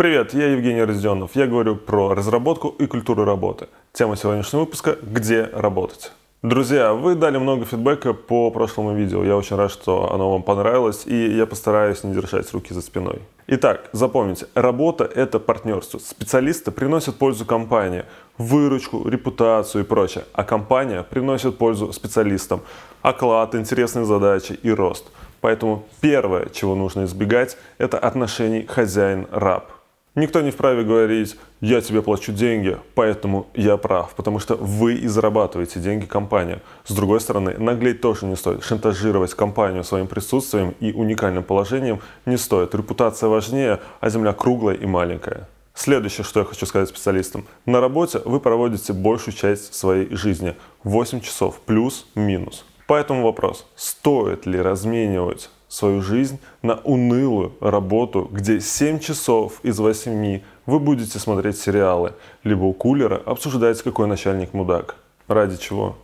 Привет, я Евгений Разденов. Я говорю про разработку и культуру работы. Тема сегодняшнего выпуска – «Где работать?». Друзья, вы дали много фидбэка по прошлому видео. Я очень рад, что оно вам понравилось, и я постараюсь не держать руки за спиной. Итак, запомните, работа – это партнерство. Специалисты приносят пользу компании, выручку, репутацию и прочее, а компания приносит пользу специалистам, оклад, интересные задачи и рост. Поэтому первое, чего нужно избегать, это отношений хозяин-раб. Никто не вправе говорить, я тебе плачу деньги, поэтому я прав, потому что вы и зарабатываете деньги компания. С другой стороны, наглеть тоже не стоит, шантажировать компанию своим присутствием и уникальным положением не стоит. Репутация важнее, а земля круглая и маленькая. Следующее, что я хочу сказать специалистам. На работе вы проводите большую часть своей жизни, 8 часов, плюс-минус. Поэтому вопрос, стоит ли разменивать свою жизнь на унылую работу, где 7 часов из 8 вы будете смотреть сериалы, либо у кулера обсуждать, какой начальник мудак. Ради чего?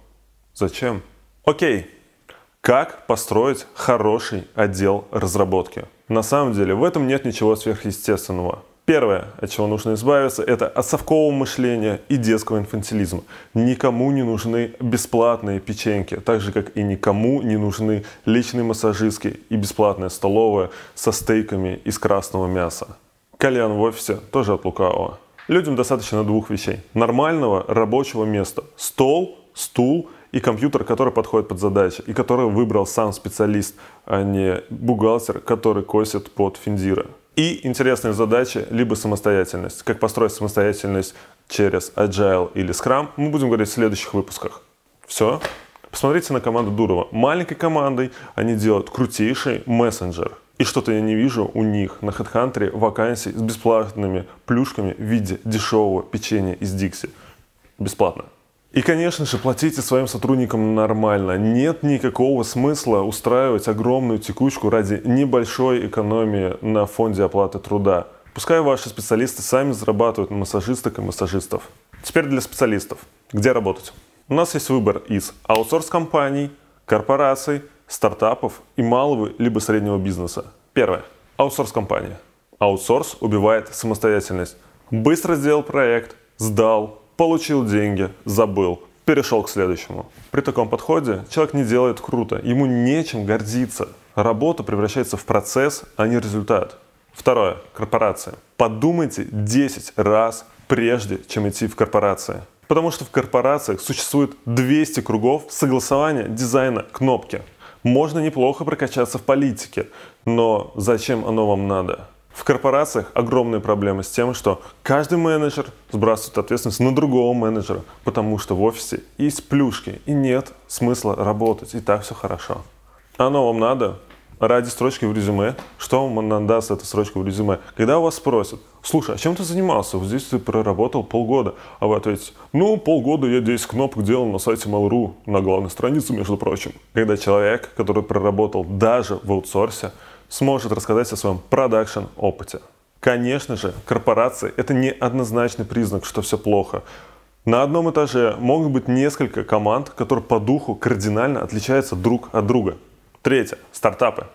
Зачем? Окей. Как построить хороший отдел разработки? На самом деле в этом нет ничего сверхъестественного. Первое, от чего нужно избавиться, это от совкового мышления и детского инфантилизма. Никому не нужны бесплатные печеньки, так же, как и никому не нужны личные массажистки и бесплатная столовая со стейками из красного мяса. Кальян в офисе тоже от лукавого. Людям достаточно двух вещей. Нормального рабочего места. Стол, стул и компьютер, который подходит под задачи, и который выбрал сам специалист, а не бухгалтер, который косит под финдира. И интересные задачи, либо самостоятельность. Как построить самостоятельность через Agile или Scrum, мы будем говорить в следующих выпусках. Все. Посмотрите на команду Дурова. Маленькой командой они делают крутейший мессенджер. И что-то я не вижу у них на HeadHunter вакансий с бесплатными плюшками в виде дешевого печенья из Dixie. Бесплатно. И, конечно же, платите своим сотрудникам нормально. Нет никакого смысла устраивать огромную текучку ради небольшой экономии на фонде оплаты труда. Пускай ваши специалисты сами зарабатывают на массажисток и массажистов. Теперь для специалистов. Где работать? У нас есть выбор из аутсорс-компаний, корпораций, стартапов и малого либо среднего бизнеса. Первое. Аутсорс-компания. Аутсорс убивает самостоятельность. Быстро сделал проект, сдал, получил деньги, забыл, перешел к следующему. При таком подходе человек не делает круто, ему нечем гордиться. Работа превращается в процесс, а не результат. Второе. Корпорация. Подумайте 10 раз, прежде чем идти в корпорации. Потому что в корпорациях существует 200 кругов согласования дизайна кнопки. Можно неплохо прокачаться в политике, но зачем оно вам надо? В корпорациях огромная проблема с тем, что каждый менеджер сбрасывает ответственность на другого менеджера, потому что в офисе есть плюшки, и нет смысла работать, и так все хорошо. Оно вам надо ради строчки в резюме. Что вам даст эта строчка в резюме? Когда у вас спросят, слушай, а чем ты занимался? Вот здесь ты проработал полгода. А вы ответите, ну, полгода я 10 кнопок делал на сайте Mail.ru, на главной странице, между прочим. Когда человек, который проработал даже в аутсорсе, сможет рассказать о своем продакшн-опыте. Конечно же, корпорации – это не однозначный признак, что все плохо. На одном этаже могут быть несколько команд, которые по духу кардинально отличаются друг от друга. Третье. Стартапы.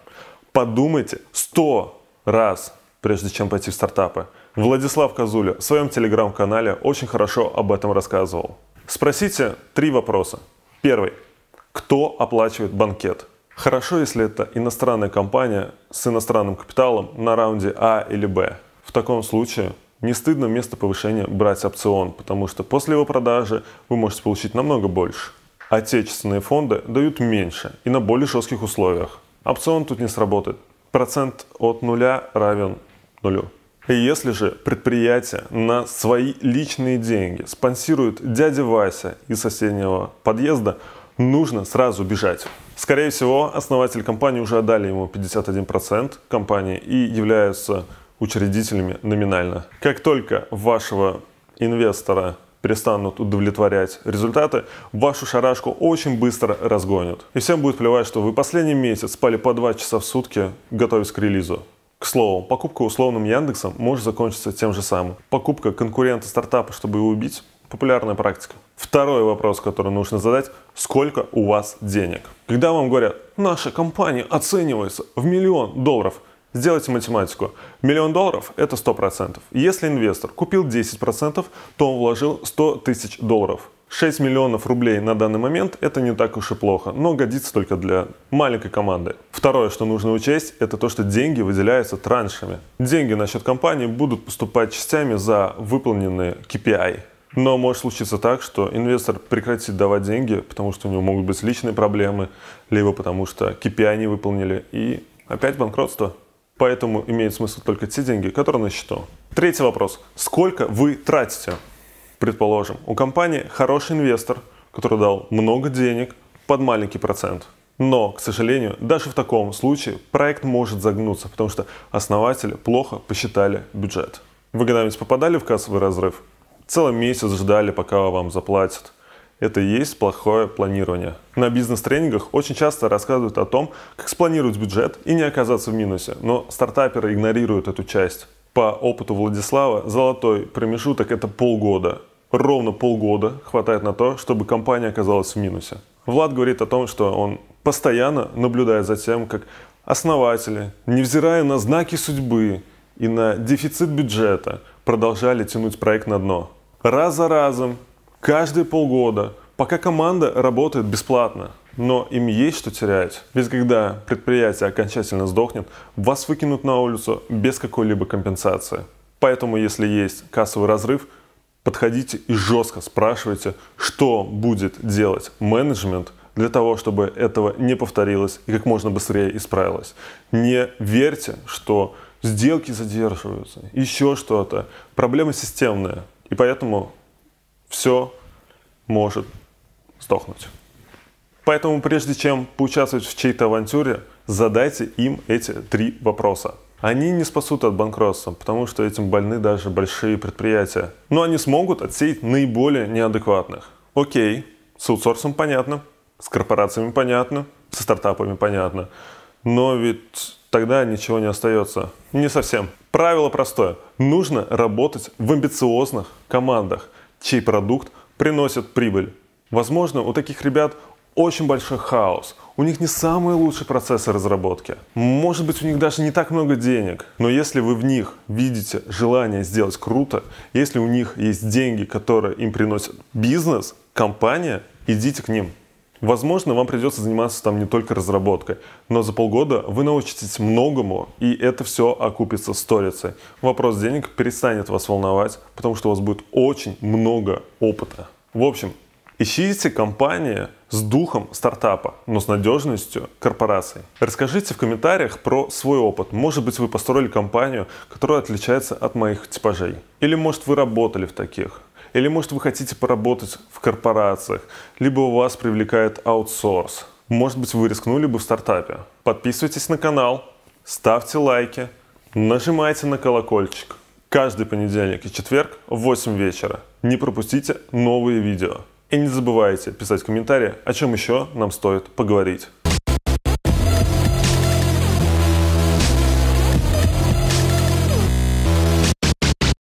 Подумайте сто раз, прежде чем пойти в стартапы. Владислав Казуля в своем телеграм-канале очень хорошо об этом рассказывал. Спросите три вопроса. Первый. Кто оплачивает банкет? Хорошо, если это иностранная компания с иностранным капиталом на раунде А или Б. В таком случае не стыдно вместо повышения брать опцион, потому что после его продажи вы можете получить намного больше. Отечественные фонды дают меньше и на более жестких условиях. Опцион тут не сработает. Процент от нуля равен нулю. И если же предприятие на свои личные деньги спонсирует дядя Вася из соседнего подъезда – нужно сразу бежать. Скорее всего, основатель компании уже отдали ему 51% компании и являются учредителями номинально. Как только вашего инвестора перестанут удовлетворять результаты, вашу шарашку очень быстро разгонят. И всем будет плевать, что вы последний месяц спали по 2 часа в сутки, готовясь к релизу. К слову, покупка условным Яндексом может закончиться тем же самым. Покупка конкурента стартапа, чтобы его убить, популярная практика. Второй вопрос, который нужно задать, сколько у вас денег? Когда вам говорят, наша компания оценивается в миллион долларов, сделайте математику. Миллион долларов – это 100%. Если инвестор купил 10%, то он вложил 100 тысяч долларов. 6 миллионов рублей на данный момент – это не так уж и плохо, но годится только для маленькой команды. Второе, что нужно учесть, это то, что деньги выделяются траншами. Деньги на счет компании будут поступать частями за выполненные KPI. Но может случиться так, что инвестор прекратит давать деньги, потому что у него могут быть личные проблемы, либо потому что KPI не выполнили, и опять банкротство. Поэтому имеет смысл только те деньги, которые на счету. Третий вопрос. Сколько вы тратите? Предположим, у компании хороший инвестор, который дал много денег под маленький процент. Но, к сожалению, даже в таком случае проект может загнуться, потому что основатели плохо посчитали бюджет. Вы когда-нибудь попадали в кассовый разрыв? целый месяц ждали, пока вам заплатят. Это и есть плохое планирование. На бизнес-тренингах очень часто рассказывают о том, как спланировать бюджет и не оказаться в минусе, но стартаперы игнорируют эту часть. По опыту Владислава, золотой промежуток – это полгода. Ровно полгода хватает на то, чтобы компания оказалась в минусе. Влад говорит о том, что он постоянно наблюдает за тем, как основатели, невзирая на знаки судьбы и на дефицит бюджета, продолжали тянуть проект на дно раз за разом, каждые полгода, пока команда работает бесплатно. Но им есть что терять. Ведь когда предприятие окончательно сдохнет, вас выкинут на улицу без какой-либо компенсации. Поэтому, если есть кассовый разрыв, подходите и жестко спрашивайте, что будет делать менеджмент для того, чтобы этого не повторилось и как можно быстрее исправилось. Не верьте, что сделки задерживаются, еще что-то. Проблема системная. И поэтому все может сдохнуть. Поэтому прежде чем поучаствовать в чьей-то авантюре, задайте им эти три вопроса. Они не спасут от банкротства, потому что этим больны даже большие предприятия. Но они смогут отсеять наиболее неадекватных. Окей, с аутсорсом понятно, с корпорациями понятно, со стартапами понятно. Но ведь тогда ничего не остается. Не совсем. Правило простое. Нужно работать в амбициозных командах, чей продукт приносит прибыль. Возможно, у таких ребят очень большой хаос. У них не самые лучшие процессы разработки. Может быть, у них даже не так много денег. Но если вы в них видите желание сделать круто, если у них есть деньги, которые им приносят бизнес, компания, идите к ним. Возможно, вам придется заниматься там не только разработкой, но за полгода вы научитесь многому, и это все окупится сторицей. Вопрос денег перестанет вас волновать, потому что у вас будет очень много опыта. В общем, ищите компании с духом стартапа, но с надежностью корпорации. Расскажите в комментариях про свой опыт. Может быть, вы построили компанию, которая отличается от моих типажей. Или, может, вы работали в таких. Или, может, вы хотите поработать в корпорациях, либо у вас привлекает аутсорс. Может быть, вы рискнули бы в стартапе. Подписывайтесь на канал, ставьте лайки, нажимайте на колокольчик. Каждый понедельник и четверг в 8 вечера. Не пропустите новые видео. И не забывайте писать комментарии, о чем еще нам стоит поговорить.